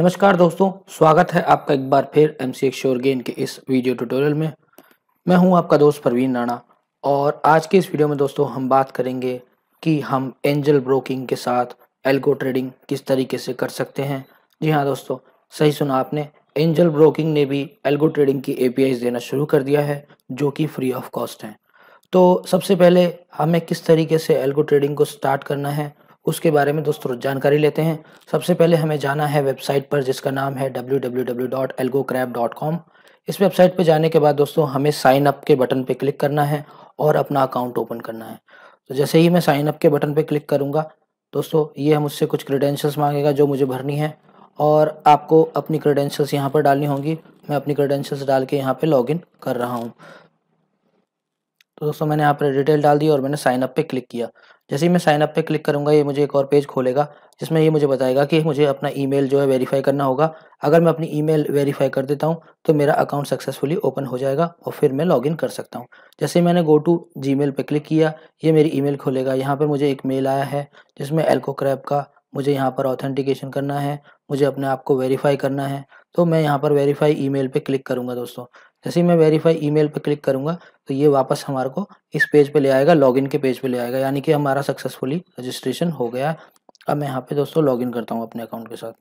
नमस्कार दोस्तों स्वागत है आपका एक बार फिर एम सी श्योर गेन के इस वीडियो ट्यूटोरियल में मैं हूं आपका दोस्त प्रवीण राणा और आज के इस वीडियो में दोस्तों हम बात करेंगे कि हम एंजल ब्रोकिंग के साथ एल्गो ट्रेडिंग किस तरीके से कर सकते हैं जी हाँ दोस्तों सही सुना आपने एंजल ब्रोकिंग ने भी एल्गो ट्रेडिंग की ए देना शुरू कर दिया है जो कि फ्री ऑफ कॉस्ट हैं तो सबसे पहले हमें किस तरीके से एल्गो ट्रेडिंग को स्टार्ट करना है उसके बारे में दोस्तों जानकारी लेते हैं सबसे पहले हमें जाना है वेबसाइट पर जिसका नाम है www.algocrab.com इस वेबसाइट पर जाने के बाद दोस्तों हमें साइन अप के बटन पर क्लिक करना है और अपना अकाउंट ओपन करना है तो जैसे ही मैं साइन अप के बटन पर क्लिक करूँगा दोस्तों ये मुझसे कुछ क्रेडेंशियल्स मांगेगा जो मुझे भरनी है और आपको अपनी क्रेडेंशियल्स यहाँ पर डालनी होंगी मैं अपनी क्रेडेंशियल्स डाल के यहाँ पर लॉगिन कर रहा हूँ तो दोस्तों मैंने यहाँ पर डिटेल डाल दी और मैंने साइन अप पे क्लिक किया जैसे ही मैं साइन अप पे क्लिक करूंगा ये मुझे एक और पेज खोलेगा जिसमें ये मुझे बताएगा कि मुझे अपना ईमेल जो है वेरीफाई करना होगा अगर मैं अपनी ईमेल वेरीफाई कर देता हूँ तो मेरा अकाउंट सक्सेसफुली ओपन हो जाएगा और फिर मैं लॉगिन कर सकता हूँ जैसे मैंने गो टू जी मेल पर क्लिक किया ये मेरी मेल खोलेगा यहाँ पर मुझे एक मेल आया है जिसमें एल्को क्रैप का मुझे यहाँ पर ऑथेंटिकेशन करना है मुझे अपने आप को वेरीफाई करना है तो मैं यहाँ पर वेरीफाई ईमेल पे क्लिक करूँगा दोस्तों जैसे ही मैं वेरीफाई ईमेल पर क्लिक करूँगा तो ये वापस हमारे को इस पेज पे ले आएगा लॉगिन के पेज पे ले आएगा यानी कि हमारा सक्सेसफुली रजिस्ट्रेशन हो गया अब मैं यहाँ पे दोस्तों लॉगिन करता हूँ अपने अकाउंट के साथ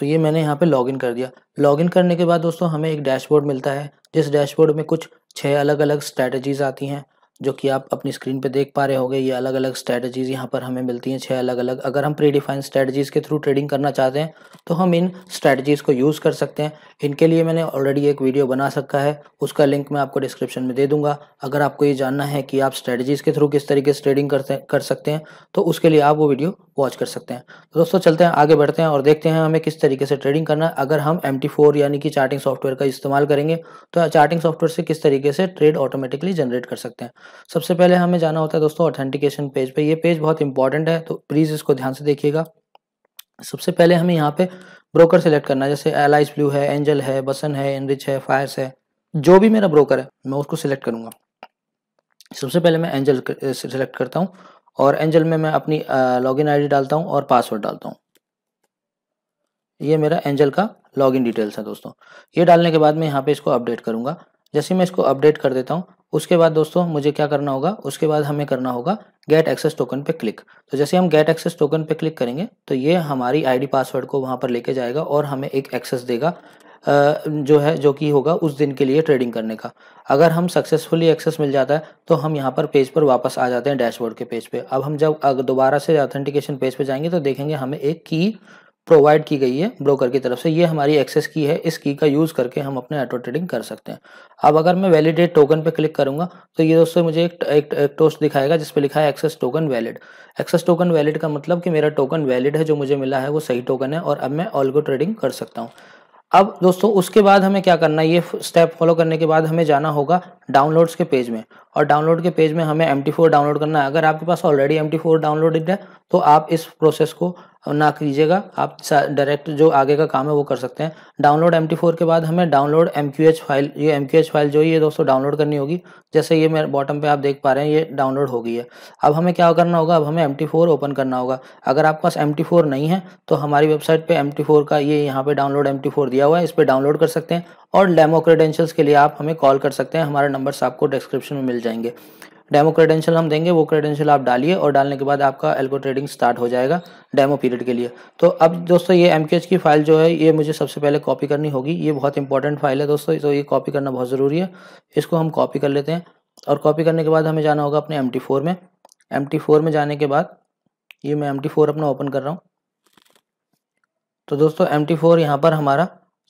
तो ये मैंने यहाँ पे लॉगिन कर दिया लॉगिन करने के बाद दोस्तों हमें एक डैशबोर्ड मिलता है जिस डैशबोर्ड में कुछ छः अलग अलग स्ट्रैटेजीज आती हैं जो कि आप अपनी स्क्रीन पे देख पा रहे होंगे ये अलग अलग स्ट्रैटेजीज़ यहाँ पर हमें मिलती हैं छः अलग अलग अगर हम प्री डिफाइन के थ्रू ट्रेडिंग करना चाहते हैं तो हम इन स्ट्रेटजीज़ को यूज़ कर सकते हैं इनके लिए मैंने ऑलरेडी एक वीडियो बना सकता है उसका लिंक मैं आपको डिस्क्रिप्शन में दे दूंगा अगर आपको ये जानना है कि आप स्ट्रेटजीज़ के थ्रू किस तरीके से ट्रेडिंग करते कर सकते हैं तो उसके लिए आप वो वीडियो वॉच कर सकते हैं तो दोस्तों चलते हैं आगे बढ़ते हैं और देखते हैं हमें किस तरीके से ट्रेडिंग करना है अगर हम एम यानी कि चार्टिंग सॉफ्टवेयर का इस्तेमाल करेंगे तो चार्टिंग सॉफ्टवेयर से किस तरीके से ट्रेड ऑटोमेटिकली जनरेट कर सकते हैं सबसे पहले हमें जाना होता है दोस्तों ऑथेंटिकेशन पेज पे ये पेज बहुत इंपॉर्टेंट है तो प्लीज़ इसको ध्यान से देखिएगा सबसे पहले हमें यहाँ पे ब्रोकर सेलेक्ट करना है जैसे एलाइस ब्लू है एंजल है बसन है एनरिच है फायर्स है जो भी मेरा ब्रोकर है मैं उसको सिलेक्ट करूँगा सबसे पहले मैं एंजल सेलेक्ट करता हूँ और एंजल में मैं अपनी लॉगिन आईडी डालता हूँ और पासवर्ड डालता हूँ ये मेरा एंजल का लॉगिन डिटेल्स है दोस्तों ये डालने के बाद मैं यहाँ पे इसको अपडेट करूँगा जैसे मैं इसको अपडेट कर देता हूँ उसके बाद दोस्तों मुझे क्या करना होगा उसके बाद हमें करना होगा गेट एक्सेस टोकन पे क्लिक तो जैसे हम गेट एक्सेस टोकन पे क्लिक करेंगे तो ये हमारी आईडी पासवर्ड को वहाँ पर लेके जाएगा और हमें एक एक्सेस देगा जो है जो कि होगा उस दिन के लिए ट्रेडिंग करने का अगर हम सक्सेसफुली एक्सेस मिल जाता है तो हम यहाँ पर पेज पर वापस आ जाते हैं डैशबोर्ड के पेज पे अब हम जब दोबारा से ऑथेंटिकेशन पेज पे जाएंगे तो देखेंगे हमें एक की प्रोवाइड की गई है ब्रोकर की तरफ से ये हमारी एक्सेस की है इस की का यूज़ करके हम अपने ऑटो ट्रेडिंग कर सकते हैं अब अगर मैं वैलिडेट टोकन पे क्लिक करूंगा तो ये दोस्तों मुझे एक एक, एक टोस्ट दिखाएगा जिस पे लिखा है access token valid access token valid का मतलब कि मेरा टोकन वैलिड है जो मुझे मिला है वो सही टोकन है और अब मैं ऑलगो ट्रेडिंग कर सकता हूँ अब दोस्तों उसके बाद हमें क्या करना है ये स्टेप फॉलो करने के बाद हमें जाना होगा डाउनलोड्स के पेज में और डाउनलोड के पेज में हमें एम डाउनलोड करना है अगर आपके पास ऑलरेडी एम डाउनलोडेड है तो आप इस प्रोसेस को ना कीजिएगा आप डायरेक्ट जो आगे का काम है वो कर सकते हैं डाउनलोड एम के बाद हमें डाउनलोड एम फाइल ये एम फाइल जो है दोस्तों डाउनलोड करनी होगी जैसे ये मेरे बॉटम पे आप देख पा रहे हैं ये डाउनलोड हो गई है अब हमें क्या करना होगा अब हमें एम ओपन करना होगा अगर आपके पास एम नहीं है तो हमारी वेबसाइट पर एम का ये यहाँ पर डाउनलोड एम दिया हुआ है इस पर डाउनलोड कर सकते हैं और डेमो क्रेडेंशियल्स के लिए आप हमें कॉल कर सकते हैं हमारे नंबर्स आपको डिस्क्रिप्शन में मिल जाएंगे डेमो क्रेडेंशियल हम देंगे वो क्रेडेंशियल आप डालिए और डालने के बाद आपका एल्गो ट्रेडिंग स्टार्ट हो जाएगा डेमो पीरियड के लिए तो अब दोस्तों ये एम की फाइल जो है ये मुझे सबसे पहले कॉपी करनी होगी ये बहुत इंपॉर्टेंट फाइल है दोस्तों तो ये कॉपी करना बहुत ज़रूरी है इसको हम कॉपी कर लेते हैं और कॉपी करने के बाद हमें जाना होगा अपने एम में एम में जाने के बाद ये मैं एम अपना ओपन कर रहा हूँ तो दोस्तों एम टी फोर यहाँ पर हमारा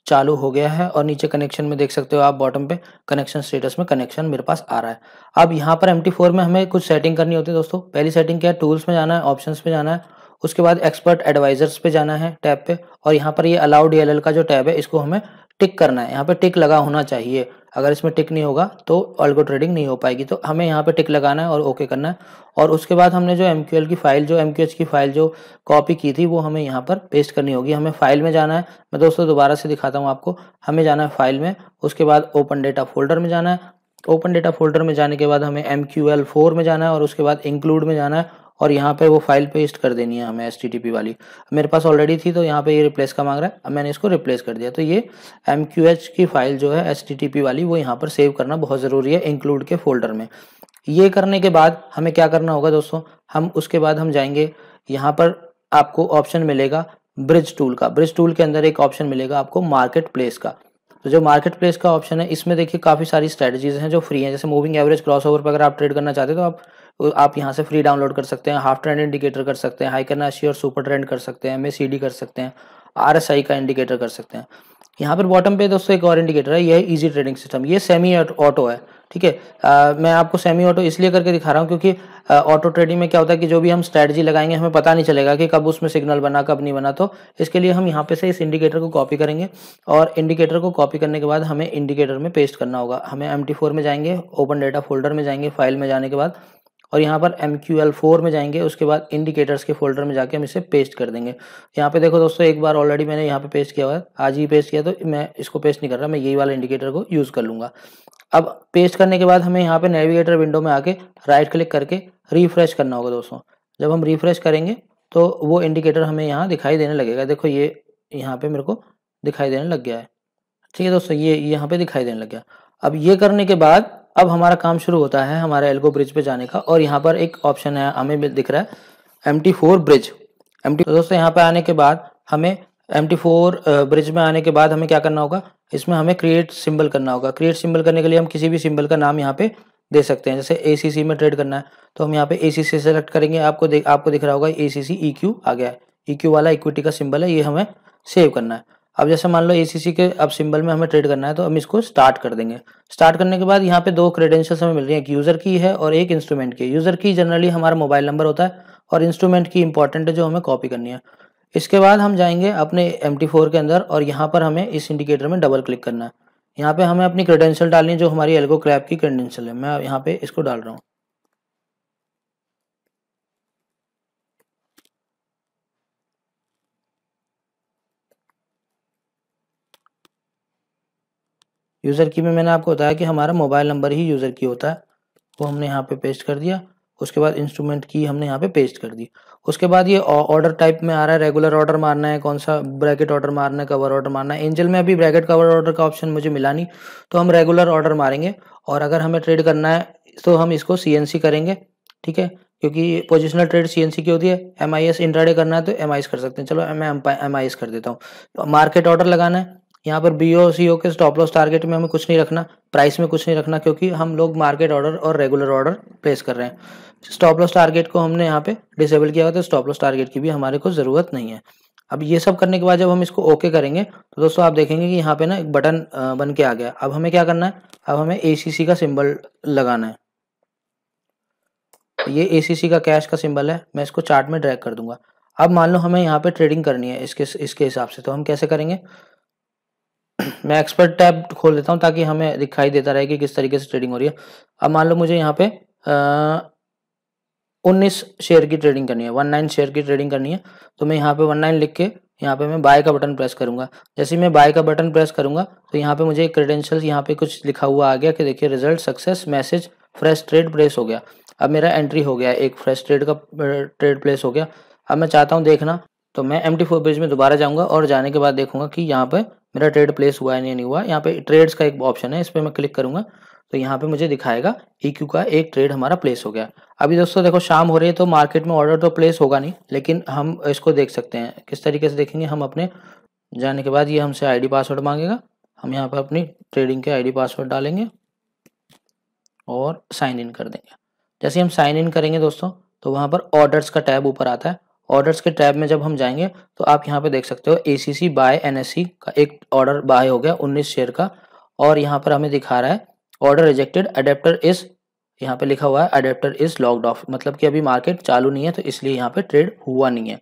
चालू हो गया है और नीचे कनेक्शन में देख सकते हो आप बॉटम पे कनेक्शन स्टेटस में कनेक्शन मेरे पास आ रहा है अब यहाँ पर एम में हमें कुछ सेटिंग करनी होती है दोस्तों पहली सेटिंग क्या है टूल्स में जाना है ऑप्शन में जाना है उसके बाद एक्सपर्ट एडवाइजर्स पे जाना है टैब पे और यहाँ पर ये अलाउड एल का जो टैब है इसको हमें टिक करना है यहाँ पे टिक लगा होना चाहिए अगर इसमें टिक नहीं होगा तो ऑल्गो ट्रेडिंग नहीं हो पाएगी तो हमें यहाँ पे टिक लगाना है और ओके करना है और उसके बाद हमने जो एम की फाइल जो एम की फाइल जो कॉपी की थी वो हमें यहाँ पर पेस्ट करनी होगी हमें फाइल में जाना है मैं दोस्तों दोबारा से दिखाता हूँ आपको हमें जाना है फाइल में उसके बाद ओपन डेटा फोल्डर में जाना है ओपन डेटा फोल्डर में जाने के बाद हमें एम क्यू एल फोर में जाना है और उसके बाद इंक्लूड में जाना है और यहाँ पे वो फाइल पेस्ट कर देनी है हमें एस वाली मेरे पास ऑलरेडी थी तो यहाँ पे ये रिप्लेस का मांग रहा है अब मैंने इसको रिप्लेस कर दिया तो ये एम की फाइल जो है एस वाली वो यहाँ पर सेव करना बहुत ज़रूरी है इंक्लूड के फोल्डर में ये करने के बाद हमें क्या करना होगा दोस्तों हम उसके बाद हम जाएंगे यहाँ पर आपको ऑप्शन मिलेगा ब्रिज टूल का ब्रिज टूल के अंदर एक ऑप्शन मिलेगा आपको मार्केट प्लेस का तो जो मार्केट प्लेस का ऑप्शन है इसमें देखिए काफ़ी सारी स्ट्रैटेजीज हैं जो फ्री हैं जैसे मूविंग एवरेज क्रॉसओवर पर अगर आप ट्रेड करना चाहते हैं तो आप आप यहाँ से फ्री डाउनलोड कर सकते हैं हाफ ट्रेंड इंडिकेटर कर सकते हैं हाई हाइकरनाशी और सुपर ट्रेंड कर सकते हैं एम कर सकते हैं आर का इंडिकेटर कर सकते हैं यहाँ पर बॉटम पे दोस्तों एक और इंडिकेटर है यह इजी ट्रेडिंग सिस्टम ये सेमी ऑटो है ठीक है मैं आपको सेमी ऑटो इसलिए करके दिखा रहा हूँ क्योंकि ऑटो ट्रेडिंग में क्या होता है कि जो भी हम स्ट्रैटेजी लगाएंगे हमें पता नहीं चलेगा कि कब उसमें सिग्नल बना कब नहीं बना तो इसके लिए हम यहाँ पे से इस इंडिकेटर को कॉपी करेंगे और इंडिकेटर को कॉपी करने के बाद हमें इंडिकेटर में पेस्ट करना होगा हमें एम में जाएंगे ओपन डेटा फोल्डर में जाएंगे फाइल में जाने के बाद और यहाँ पर एम क्यू एल फोर में जाएंगे उसके बाद इंडिकेटर्स के फोल्डर में जाके हम इसे पेस्ट कर देंगे यहाँ पे देखो दोस्तों एक बार ऑलरेडी मैंने यहाँ पे पेस्ट किया हुआ है आज ही पेस्ट किया तो मैं इसको पेस्ट नहीं कर रहा मैं यही वाला इंडिकेटर को यूज़ कर लूँगा अब पेस्ट करने के बाद हमें यहाँ पर नेविगेटर विंडो में आके राइट क्लिक करके रिफ्रेश करना होगा दोस्तों जब हम रिफ्रेश करेंगे तो वो इंडिकेटर हमें यहाँ दिखाई देने लगेगा देखो ये यहाँ पर मेरे को दिखाई देने लग गया है ठीक है दोस्तों ये यहाँ पर दिखाई देने लग गया अब ये करने के बाद अब हमारा काम शुरू होता है हमारा एल्गो ब्रिज पे जाने का और यहाँ पर एक ऑप्शन है हमें दिख रहा है M T four bridge M T दोस्तों यहाँ पे आने के बाद हमें एम टी फोर ब्रिज में आने के बाद हमें क्या करना होगा इसमें हमें क्रिएट सिंबल करना होगा क्रिएट सिंबल करने के लिए हम किसी भी सिंबल का नाम यहाँ पे दे सकते हैं जैसे ए सी सी में ट्रेड करना है तो हम यहाँ पे ए सी सी सेलेक्ट करेंगे आपको आपको दिख रहा होगा ए सी सी ई क्यू आ गया है ई e क्यू वाला इक्विटी का सिंबल है ये हमें सेव करना है अब जैसे मान लो एसीसी के अब सिंबल में हमें ट्रेड करना है तो हम इसको स्टार्ट कर देंगे स्टार्ट करने के बाद यहाँ पे दो क्रेडेंशियल्स हमें मिल रही है एक यूज़र की है और एक इंस्ट्रूमेंट की यूज़र की जनरली हमारा मोबाइल नंबर होता है और इंस्ट्रूमेंट की इंपॉर्टेंट है जो हमें कॉपी करनी है इसके बाद हम जाएंगे अपने एम के अंदर और यहाँ पर हमें इस इंडिकेटर में डबल क्लिक करना है यहाँ पे हमें अपनी क्रेडेंशियल डालनी है जो हमारी एल्गो क्रैप की क्रेडेंशियल है मैं यहाँ पे इसको डाल रहा हूँ यूज़र की में मैंने आपको बताया कि हमारा मोबाइल नंबर ही यूज़र की होता है वो हमने यहाँ पे पेस्ट कर दिया उसके बाद इंस्ट्रूमेंट की हमने यहाँ पे पेस्ट कर दी उसके बाद ये ऑर्डर टाइप में आ रहा है रेगुलर ऑर्डर मारना है कौन सा ब्रैकेट ऑर्डर मारना है कवर ऑर्डर मारना है एंजल में अभी ब्रैकेट कवर ऑर्डर का ऑप्शन मुझे मिला नहीं तो हम रेगुलर ऑर्डर मारेंगे और अगर हमें ट्रेड करना है तो हम इसको सी करेंगे ठीक है क्योंकि पोजिशनल ट्रेड सी की होती है एम आई एस करना है तो एम आई एस कर सकते हैं चलो मैं एम आई एस कर देता हूँ मार्केट ऑर्डर लगाना है यहाँ पर बी ओ सी ओ के स्टॉप लॉस टारगेट में हमें कुछ नहीं रखना प्राइस में कुछ नहीं रखना क्योंकि हम लोग मार्केट ऑर्डर और रेगुलर ऑर्डर प्लेस कर रहे हैं स्टॉप लॉस टारगेट को हमने यहाँ पे डिसेबल किया हुआ तो स्टॉप लॉस टारगेट की भी हमारे को ज़रूरत नहीं है अब ये सब करने के बाद जब हम इसको ओके करेंगे तो दोस्तों आप देखेंगे कि यहाँ पे ना एक बटन बन के आ गया अब हमें क्या करना है अब हमें ए का सिम्बल लगाना है ये ए का कैश का सिम्बल है मैं इसको चार्ट में ड्रैग कर दूंगा अब मान लो हमें यहाँ पे ट्रेडिंग करनी है इसके इसके हिसाब से तो हम कैसे करेंगे मैं एक्सपर्ट टैब खोल देता हूँ ताकि हमें दिखाई देता रहे कि किस तरीके से ट्रेडिंग हो रही है अब मान लो मुझे यहाँ पे उन्नीस शेयर की ट्रेडिंग करनी है वन नाइन शेयर की ट्रेडिंग करनी है तो मैं यहाँ पे वन नाइन लिख के यहाँ पे मैं बाय का बटन प्रेस करूंगा जैसे मैं बाय का बटन प्रेस करूंगा तो यहाँ पे मुझे क्रेडेंशियल यहाँ पे कुछ लिखा हुआ आ गया कि देखिए result success message fresh trade place हो गया अब मेरा एंट्री हो गया एक फ्रेश ट्रेड का ट्रेड प्लेस हो गया अब मैं चाहता हूँ देखना तो मैं एम टी फोर पेज में दोबारा जाऊँगा और जाने के बाद देखूंगा कि यहाँ पर मेरा ट्रेड प्लेस हुआ है नहीं, नहीं हुआ यहाँ पे ट्रेड्स का एक ऑप्शन है इस पर मैं क्लिक करूंगा तो यहाँ पे मुझे दिखाएगा ई e का एक ट्रेड हमारा प्लेस हो गया अभी दोस्तों देखो शाम हो रही है तो मार्केट में ऑर्डर तो प्लेस होगा नहीं लेकिन हम इसको देख सकते हैं किस तरीके से देखेंगे हम अपने जाने के बाद ये हमसे आईडी पासवर्ड मांगेगा हम यहाँ पर अपनी ट्रेडिंग के आईडी पासवर्ड डालेंगे और साइन इन कर देंगे जैसे हम साइन इन करेंगे दोस्तों तो वहाँ पर ऑर्डर्स का टैब ऊपर आता है ऑर्डर्स के टैब में जब हम जाएंगे तो आप यहाँ पे देख सकते हो A C C buy N S C का एक ऑर्डर बाय हो गया उन्नीस शेयर का और यहाँ पर हमें दिखा रहा है ऑर्डर रिजेक्टेड अडेप्टर इस यहाँ पे लिखा हुआ है अडेप्टर इज लॉकड ऑफ मतलब कि अभी मार्केट चालू नहीं है तो इसलिए यहाँ पे ट्रेड हुआ नहीं है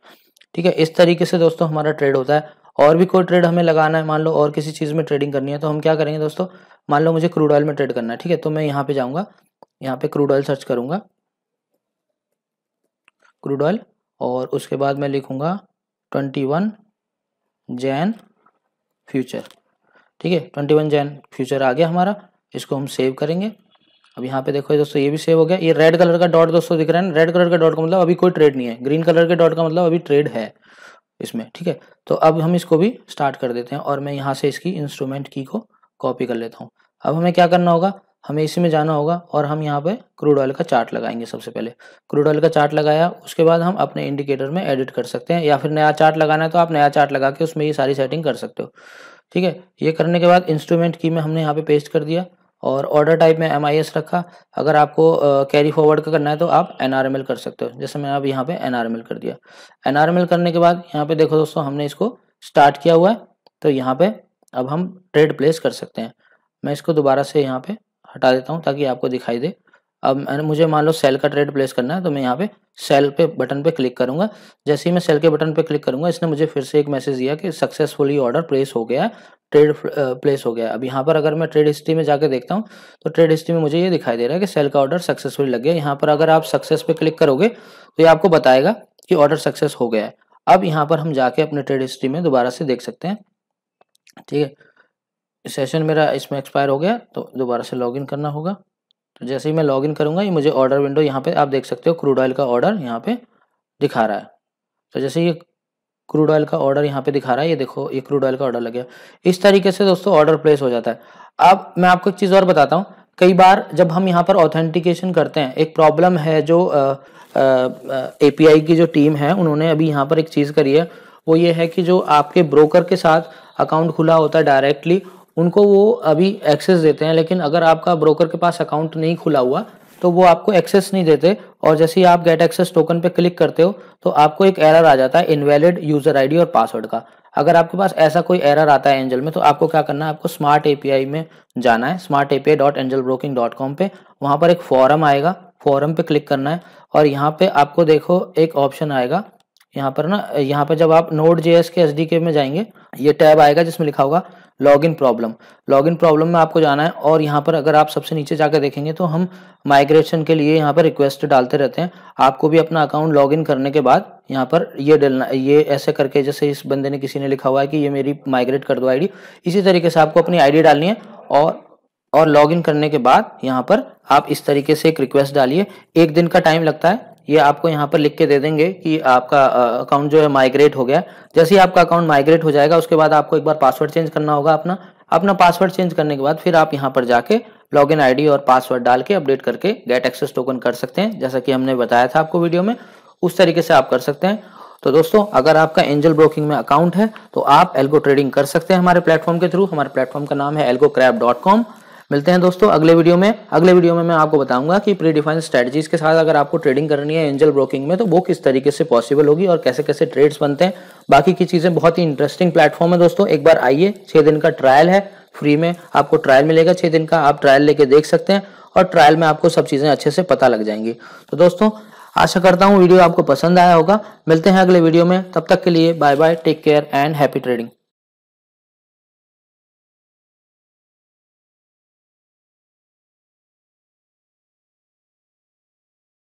ठीक है इस तरीके से दोस्तों हमारा ट्रेड होता है और भी कोई ट्रेड हमें लगाना है मान लो और किसी चीज़ में ट्रेडिंग करनी है तो हम क्या करेंगे दोस्तों मान लो मुझे क्रूड ऑयल में ट्रेड करना है ठीक है तो मैं यहाँ पे जाऊँगा यहाँ पे क्रूड ऑयल सर्च करूँगा क्रूड ऑयल और उसके बाद मैं लिखूँगा ट्वेंटी वन जैन फ्यूचर ठीक है ट्वेंटी वन जैन फ्यूचर आ गया हमारा इसको हम सेव करेंगे अब यहाँ पे देखो दोस्तों ये भी सेव हो गया ये रेड कलर का डॉट दोस्तों दिख रहा है रेड कलर का डॉट का मतलब अभी कोई ट्रेड नहीं है ग्रीन कलर के डॉट का मतलब अभी ट्रेड है इसमें ठीक है तो अब हम इसको भी स्टार्ट कर देते हैं और मैं यहाँ से इसकी इंस्ट्रूमेंट की को कॉपी कर लेता हूँ अब हमें क्या करना होगा हमें इसी में जाना होगा और हम यहाँ पे क्रूड ऑयल का चार्ट लगाएंगे सबसे पहले क्रूड ऑयल का चार्ट लगाया उसके बाद हम अपने इंडिकेटर में एडिट कर सकते हैं या फिर नया चार्ट लगाना है तो आप नया चार्ट लगा के उसमें ये सारी सेटिंग कर सकते हो ठीक है ये करने के बाद इंस्ट्रूमेंट की में हमने यहाँ पे पेस्ट कर दिया और ऑर्डर टाइप में एम रखा अगर आपको कैरी फॉरवर्ड का करना है तो आप एन कर सकते हो जैसे मैंने अब यहाँ पे एन कर दिया एन करने के बाद यहाँ पे देखो दोस्तों हमने इसको स्टार्ट किया हुआ है तो यहाँ पे अब हम ट्रेड प्लेस कर सकते हैं मैं इसको दोबारा से यहाँ पे हटा देता हूँ ताकि आपको दिखाई दे अब मैंने मुझे मान लो सेल का ट्रेड प्लेस करना है तो मैं यहाँ पे सेल पे बटन पे क्लिक करूँगा जैसे ही मैं सेल के बटन पे क्लिक करूंगा इसने मुझे फिर से एक मैसेज दिया कि सक्सेसफुली ऑर्डर प्लेस हो गया ट्रेड प्लेस हो गया अब यहाँ पर अगर मैं ट्रेड हिस्ट्री में जाके देखता हूँ तो ट्रेड हिस्ट्री में मुझे ये दिखाई दे रहा है कि सेल का ऑर्डर सक्सेसफुल लग गया यहाँ पर अगर आप सक्सेस पे क्लिक करोगे तो ये आपको बताएगा कि ऑर्डर सक्सेस हो गया है अब यहाँ पर हम जाके अपने ट्रेड हिस्ट्री में दोबारा से देख सकते हैं ठीक है सेशन मेरा इसमें एक्सपायर हो गया तो दोबारा से लॉगिन करना होगा तो जैसे ही मैं लॉगिन करूँगा ये मुझे ऑर्डर विंडो यहाँ पे आप देख सकते हो क्रूड ऑयल का ऑर्डर यहाँ पे दिखा रहा है तो जैसे ये क्रूड ऑयल का ऑर्डर यहाँ पे दिखा रहा है ये देखो ये क्रूड ऑयल का ऑर्डर लग गया इस तरीके से दोस्तों ऑर्डर प्लेस हो जाता है अब मैं आपको एक चीज़ और बताता हूँ कई बार जब हम यहाँ पर ऑथेंटिकेशन करते हैं एक प्रॉब्लम है जो ए की जो टीम है उन्होंने अभी यहाँ पर एक चीज़ करी है वो ये है कि जो आपके ब्रोकर के साथ अकाउंट खुला होता है डायरेक्टली उनको वो अभी एक्सेस देते हैं लेकिन अगर आपका ब्रोकर के पास अकाउंट नहीं खुला हुआ तो वो आपको एक्सेस नहीं देते और जैसे ही आप गेट एक्सेस टोकन पे क्लिक करते हो तो आपको एक एरर आ जाता है इनवैलिड यूजर आईडी और पासवर्ड का अगर आपके पास ऐसा कोई एरर आता है एंजल में तो आपको क्या करना है आपको स्मार्ट एपीआई में जाना है smart API dot Angel broking dot com पे वहां पर एक फॉरम आएगा फॉरम पे क्लिक करना है और यहाँ पे आपको देखो एक ऑप्शन आएगा यहाँ पर ना यहाँ पे जब आप नोट जे एस के एस डी के में जाएंगे ये टैब आएगा जिसमें लिखा होगा लॉगिन प्रॉब्लम लॉगिन प्रॉब्लम में आपको जाना है और यहाँ पर अगर आप सबसे नीचे जाकर देखेंगे तो हम माइग्रेशन के लिए यहाँ पर रिक्वेस्ट डालते रहते हैं आपको भी अपना अकाउंट लॉगिन करने के बाद यहाँ पर ये डलना ये ऐसे करके जैसे इस बंदे ने किसी ने लिखा हुआ है कि ये मेरी माइग्रेट कर दो आईडी इसी तरीके से आपको अपनी आई डालनी है और और लॉगिन करने के बाद यहाँ पर आप इस तरीके से एक रिक्वेस्ट डालिए एक दिन का टाइम लगता है ये आपको यहाँ पर लिख के दे देंगे कि आपका अकाउंट जो है माइग्रेट हो गया जैसे ही आपका अकाउंट माइग्रेट हो जाएगा उसके बाद आपको एक बार पासवर्ड चेंज करना होगा अपना अपना पासवर्ड चेंज करने के बाद फिर आप यहाँ पर जाके लॉग इन और पासवर्ड डाल के अपडेट करके गेट एक्सेस टोकन कर सकते हैं जैसा कि हमने बताया था आपको वीडियो में उस तरीके से आप कर सकते हैं तो दोस्तों अगर आपका एंजल ब्रोकिंग में अकाउंट है तो आप एल्गो ट्रेडिंग कर सकते हैं हमारे प्लेटफॉर्म के थ्रू हमारे प्लेटफॉर्म का नाम है एल्गो क्रैप डॉट कॉम मिलते हैं दोस्तों अगले वीडियो में अगले वीडियो में मैं आपको बताऊंगा कि प्री डिफाइन स्ट्रेटजीज के साथ अगर आपको ट्रेडिंग करनी है एंजल ब्रोकिंग में तो वो किस तरीके से पॉसिबल होगी और कैसे कैसे ट्रेड्स बनते हैं बाकी की चीजें बहुत ही इंटरेस्टिंग प्लेटफॉर्म है दोस्तों एक बार आइए छह दिन का ट्रायल है फ्री में आपको ट्रायल मिलेगा छह दिन का आप ट्रायल लेके देख सकते हैं और ट्रायल में आपको सब चीजें अच्छे से पता लग जाएंगी तो दोस्तों आशा करता हूँ वीडियो आपको पसंद आया होगा मिलते हैं अगले वीडियो में तब तक के लिए bye bye take care and happy trading